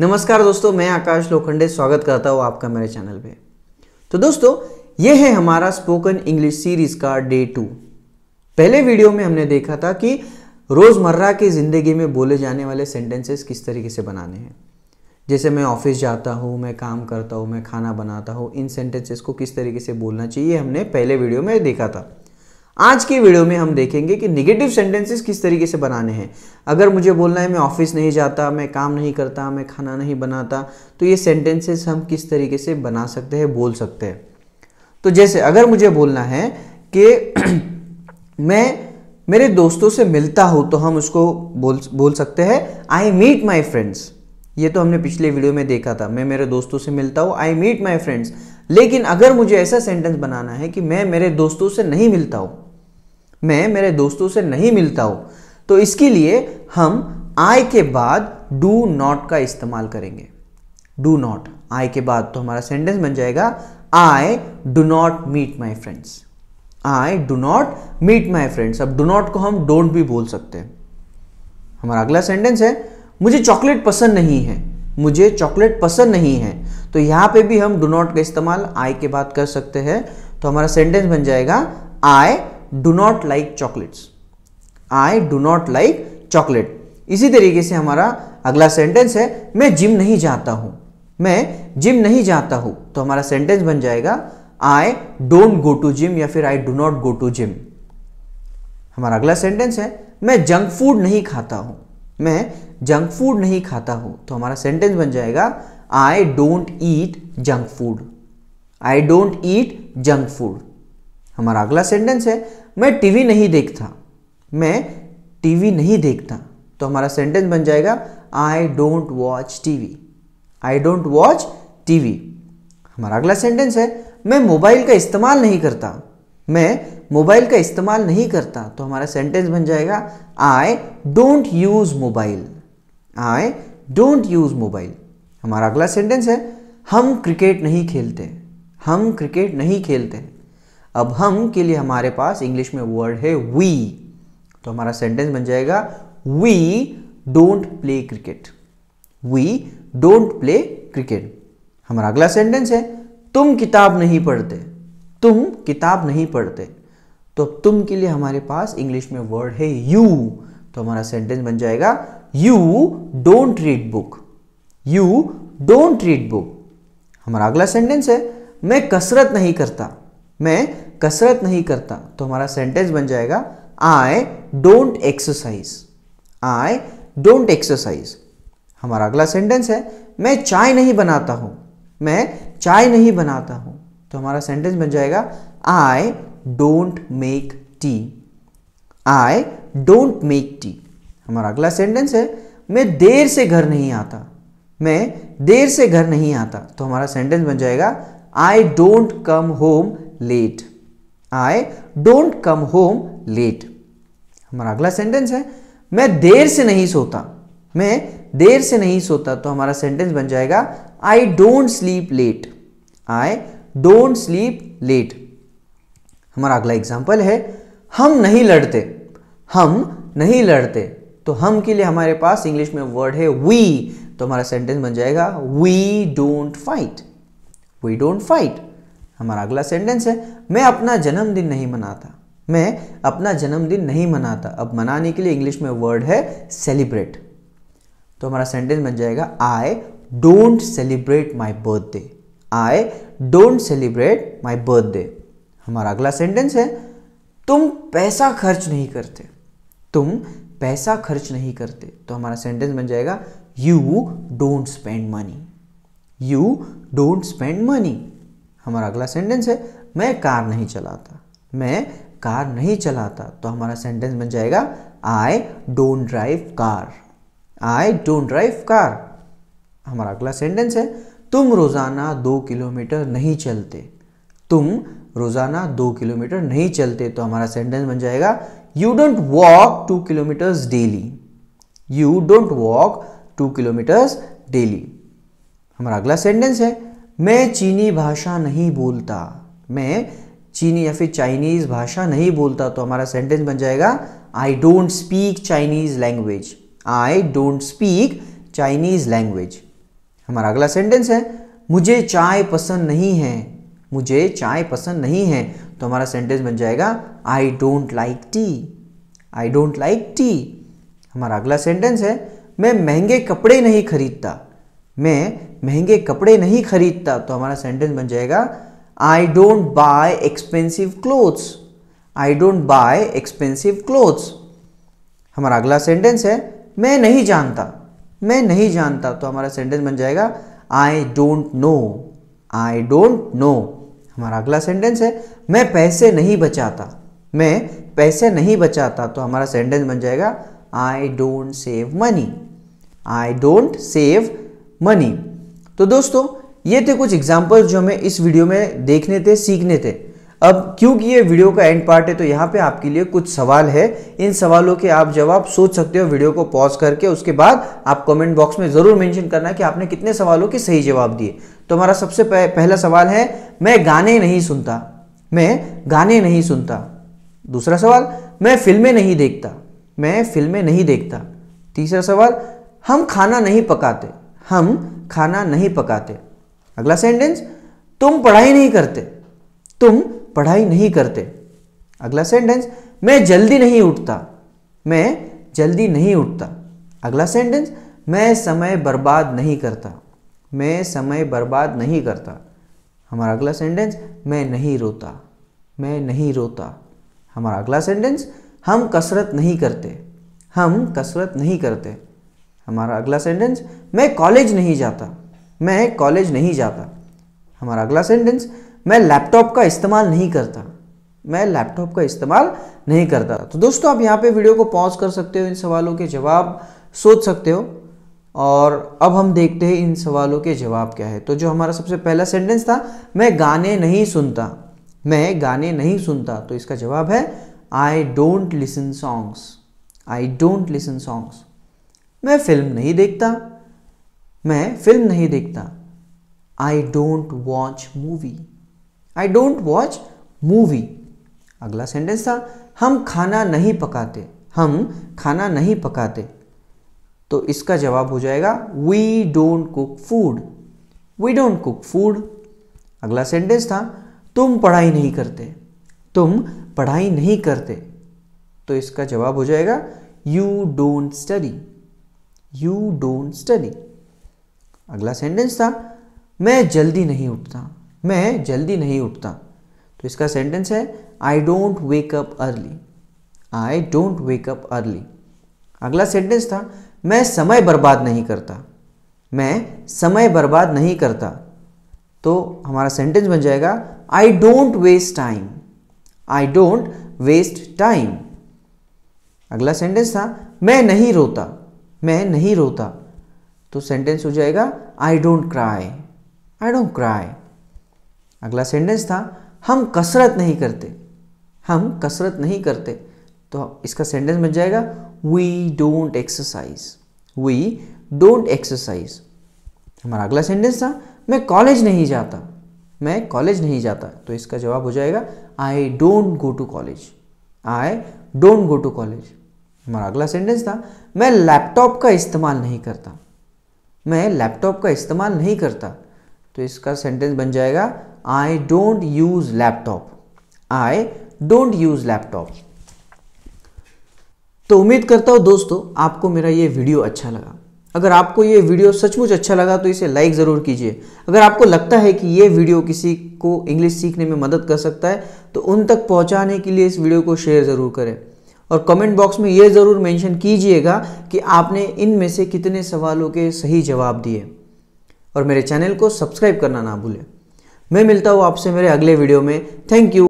नमस्कार दोस्तों मैं आकाश लोखंडे स्वागत करता हूँ आपका मेरे चैनल पे तो दोस्तों ये है हमारा स्पोकन इंग्लिश सीरीज का डे टू पहले वीडियो में हमने देखा था कि रोज़मर्रा की ज़िंदगी में बोले जाने वाले सेंटेंसेस किस तरीके से बनाने हैं जैसे मैं ऑफिस जाता हूँ मैं काम करता हूँ मैं खाना बनाता हूँ इन सेंटेंसेस को किस तरीके से बोलना चाहिए हमने पहले वीडियो में देखा था आज की वीडियो में हम देखेंगे कि निगेटिव सेंटेंसेस किस तरीके से बनाने हैं अगर मुझे बोलना है मैं ऑफिस नहीं जाता मैं काम नहीं करता मैं खाना नहीं बनाता तो ये सेंटेंसेस हम किस तरीके से बना सकते हैं बोल सकते हैं तो जैसे अगर मुझे बोलना है कि मैं मेरे दोस्तों से मिलता हूँ तो हम उसको बोल बोल सकते हैं आई मीट माई फ्रेंड्स ये तो हमने पिछले वीडियो में देखा था मैं मेरे दोस्तों से मिलता हूँ आई मीट माई फ्रेंड्स लेकिन अगर मुझे ऐसा सेंटेंस बनाना है कि मैं मेरे दोस्तों से नहीं मिलता हूँ मैं मेरे दोस्तों से नहीं मिलता हूँ तो इसके लिए हम आई के बाद डू नॉट का इस्तेमाल करेंगे डू नॉट आई के बाद तो हमारा सेंटेंस बन जाएगा I do not meet my friends I do not meet my friends अब डू नॉट को हम डोंट भी बोल सकते हैं हमारा अगला सेंटेंस है मुझे चॉकलेट पसंद नहीं है मुझे चॉकलेट पसंद नहीं है तो यहां पे भी हम डू नॉट का इस्तेमाल आई के बाद कर सकते हैं तो हमारा सेंटेंस बन जाएगा I do not like chocolates I do not like chocolate इसी तरीके से हमारा अगला सेंटेंस है मैं जिम नहीं जाता हूं मैं जिम नहीं जाता हूं तो हमारा सेंटेंस बन जाएगा I don't go to gym या फिर I do not go to gym हमारा अगला सेंटेंस है मैं जंक फूड नहीं खाता हूं मैं जंक फूड नहीं खाता हूं तो हमारा सेंटेंस बन जाएगा I don't eat junk food I don't eat junk food हमारा अगला सेंटेंस है मैं टीवी नहीं देखता मैं टीवी नहीं देखता तो हमारा सेंटेंस बन जाएगा I don't watch TV I don't watch TV हमारा अगला सेंटेंस है मैं मोबाइल का इस्तेमाल नहीं करता मैं मोबाइल का इस्तेमाल नहीं करता तो हमारा सेंटेंस बन जाएगा I don't use mobile I don't use mobile हमारा अगला सेंटेंस है हम क्रिकेट नहीं खेलते हम क्रिकेट नहीं खेलते अब हम के लिए हमारे पास इंग्लिश में वर्ड है वी तो हमारा सेंटेंस बन जाएगा we don't play cricket we don't play cricket हमारा अगला सेंटेंस है तुम किताब नहीं पढ़ते तुम किताब नहीं पढ़ते तो तुम के लिए हमारे पास इंग्लिश में वर्ड है यू तो हमारा सेंटेंस बन जाएगा you don't read book you don't read book हमारा अगला सेंटेंस है मैं कसरत नहीं करता मैं कसरत नहीं करता तो हमारा सेंटेंस बन जाएगा I don't exercise I don't exercise हमारा अगला सेंटेंस है मैं चाय नहीं बनाता हूं मैं चाय नहीं बनाता हूं तो हमारा सेंटेंस बन जाएगा I don't make tea I don't make tea हमारा अगला सेंटेंस है मैं देर से घर नहीं आता मैं देर से घर नहीं आता तो हमारा सेंटेंस बन जाएगा I don't come home late I don't come home late हमारा अगला सेंटेंस है मैं देर से नहीं सोता मैं देर से नहीं सोता तो हमारा सेंटेंस बन जाएगा I don't sleep late I don't sleep late हमारा अगला एग्जाम्पल है हम नहीं लड़ते हम नहीं लड़ते तो हम के लिए हमारे पास इंग्लिश में वर्ड है वी तो हमारा सेंटेंस बन जाएगा we don't fight we don't fight हमारा अगला सेंटेंस है मैं अपना जन्मदिन नहीं मनाता मैं अपना जन्मदिन नहीं मनाता अब मनाने के लिए इंग्लिश में वर्ड है सेलिब्रेट तो हमारा सेंटेंस बन जाएगा I don't celebrate my birthday I don't celebrate my birthday हमारा अगला सेंटेंस है तुम पैसा खर्च नहीं करते तुम पैसा खर्च नहीं करते तो हमारा सेंटेंस बन जाएगा you don't spend money you don't spend money हमारा अगला सेंटेंस है मैं कार नहीं चलाता मैं कार नहीं चलाता तो हमारा सेंटेंस बन जाएगा I don't drive car I don't drive car हमारा अगला सेंटेंस है तुम रोज़ाना दो किलोमीटर नहीं चलते तुम रोज़ाना दो किलोमीटर नहीं चलते तो हमारा सेंटेंस बन जाएगा you don't walk two kilometres daily you don't walk two kilometres daily हमारा अगला सेंटेंस है मैं चीनी भाषा नहीं बोलता मैं चीनी या फिर चाइनीज भाषा नहीं बोलता तो हमारा सेंटेंस बन जाएगा I don't speak Chinese language I don't speak Chinese language हमारा अगला सेंटेंस है मुझे चाय पसंद नहीं है मुझे चाय पसंद नहीं है तो हमारा सेंटेंस बन जाएगा I don't like tea I don't like tea हमारा अगला सेंटेंस है मैं महंगे कपड़े नहीं खरीदता मैं महंगे कपड़े नहीं खरीदता तो हमारा सेंटेंस बन जाएगा I don't buy expensive clothes I don't buy expensive clothes हमारा अगला सेंटेंस है मैं नहीं जानता मैं नहीं जानता तो हमारा सेंटेंस बन जाएगा I don't know I don't know हमारा अगला सेंटेंस है मैं पैसे नहीं बचाता मैं पैसे नहीं बचाता तो हमारा सेंटेंस बन जाएगा I don't save money I don't save money तो दोस्तों ये थे कुछ एग्जाम्पल्स जो हमें इस वीडियो में देखने थे सीखने थे अब क्योंकि ये वीडियो का एंड पार्ट है तो यहाँ पे आपके लिए कुछ सवाल है इन सवालों के आप जवाब सोच सकते हो वीडियो को पॉज करके उसके बाद आप कमेंट बॉक्स में ज़रूर मेंशन करना कि आपने कितने सवालों के सही जवाब दिए तो हमारा सबसे पह, पहला सवाल है मैं गाने नहीं सुनता मैं गाने नहीं सुनता दूसरा सवाल मैं फिल्में नहीं देखता मैं फिल्में नहीं देखता तीसरा सवाल हम खाना नहीं पकाते हम खाना नहीं पकाते अगला सेंटेंस तुम पढ़ाई नहीं करते तुम पढ़ाई नहीं करते अगला सेंटेंस मैं जल्दी नहीं उठता मैं जल्दी नहीं उठता अगला सेंटेंस मैं समय बर्बाद नहीं करता मैं समय बर्बाद नहीं करता हमारा अगला सेंटेंस मैं नहीं रोता मैं नहीं रोता हमारा अगला सेंटेंस हम कसरत नहीं करते हम कसरत नहीं करते हमारा अगला सेंटेंस मैं कॉलेज नहीं जाता मैं कॉलेज नहीं जाता हमारा अगला सेंटेंस मैं लैपटॉप का इस्तेमाल नहीं करता मैं लैपटॉप का इस्तेमाल नहीं करता तो दोस्तों आप यहाँ पे वीडियो को पॉज कर सकते हो इन सवालों के जवाब सोच सकते हो और अब हम देखते हैं इन सवालों के जवाब क्या है तो जो हमारा सबसे पहला सेंटेंस था मैं गाने नहीं सुनता मैं गाने नहीं सुनता तो इसका जवाब है I don't listen songs I don't listen songs मैं फिल्म नहीं देखता मैं फिल्म नहीं देखता I don't watch movie I don't watch movie अगला सेंटेंस था हम खाना नहीं पकाते हम खाना नहीं पकाते तो इसका जवाब हो जाएगा we don't cook food we don't cook food अगला सेंटेंस था तुम पढ़ाई नहीं करते तुम पढ़ाई नहीं करते तो इसका जवाब हो जाएगा you don't study you don't study अगला सेंटेंस था मैं जल्दी नहीं उठता मैं जल्दी नहीं उठता तो इसका सेंटेंस है I don't wake up early I don't wake up early अगला सेंटेंस था मैं समय बर्बाद नहीं करता मैं समय बर्बाद नहीं करता तो हमारा सेंटेंस बन जाएगा I don't waste time I don't waste time अगला सेंटेंस था मैं नहीं रोता मैं नहीं रोता तो सेंटेंस हो जाएगा I don't cry I don't cry अगला सेंटेंस था हम कसरत नहीं करते हम कसरत नहीं करते तो इसका सेंटेंस बन जाएगा we don't exercise we don't exercise हमारा अगला सेंटेंस था मैं कॉलेज नहीं जाता मैं कॉलेज नहीं जाता तो इसका जवाब हो जाएगा I don't go to college I don't go to college हमारा अगला सेंटेंस था मैं लैपटॉप का इस्तेमाल नहीं करता मैं लैपटॉप का इस्तेमाल नहीं करता तो इसका सेंटेंस बन जाएगा I don't use laptop I don't use laptop तो उम्मीद करता हूँ दोस्तों आपको मेरा ये वीडियो अच्छा लगा अगर आपको ये वीडियो सचमुच अच्छा लगा तो इसे लाइक ज़रूर कीजिए अगर आपको लगता है कि ये वीडियो किसी को इंग्लिश सीखने में मदद कर सकता है तो उन तक पहुंचाने के लिए इस वीडियो को शेयर ज़रूर करें और कमेंट बॉक्स में ये ज़रूर मेंशन कीजिएगा कि आपने इनमें से कितने सवालों के सही जवाब दिए और मेरे चैनल को सब्सक्राइब करना ना भूलें मैं मिलता हूँ आपसे मेरे अगले वीडियो में थैंक यू